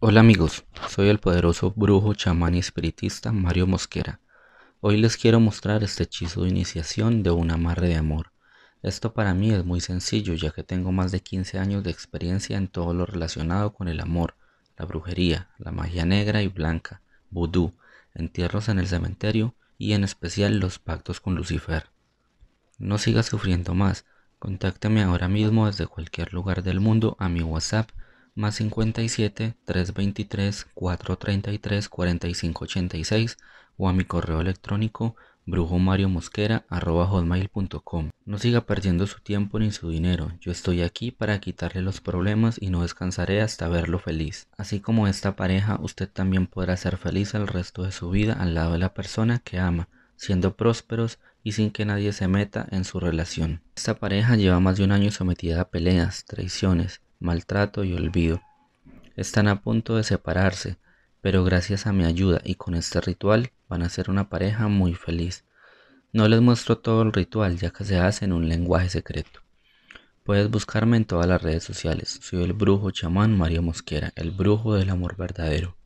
Hola amigos, soy el poderoso brujo chamán y espiritista Mario Mosquera. Hoy les quiero mostrar este hechizo de iniciación de un amarre de amor. Esto para mí es muy sencillo ya que tengo más de 15 años de experiencia en todo lo relacionado con el amor, la brujería, la magia negra y blanca, vudú, entierros en el cementerio y en especial los pactos con Lucifer. No sigas sufriendo más, contáctame ahora mismo desde cualquier lugar del mundo a mi WhatsApp más 57 323 433 4586 o a mi correo electrónico hotmail.com No siga perdiendo su tiempo ni su dinero, yo estoy aquí para quitarle los problemas y no descansaré hasta verlo feliz. Así como esta pareja, usted también podrá ser feliz al resto de su vida al lado de la persona que ama, siendo prósperos y sin que nadie se meta en su relación. Esta pareja lleva más de un año sometida a peleas, traiciones, maltrato y olvido. Están a punto de separarse, pero gracias a mi ayuda y con este ritual van a ser una pareja muy feliz. No les muestro todo el ritual ya que se hace en un lenguaje secreto. Puedes buscarme en todas las redes sociales. Soy el brujo chamán Mario Mosquera, el brujo del amor verdadero.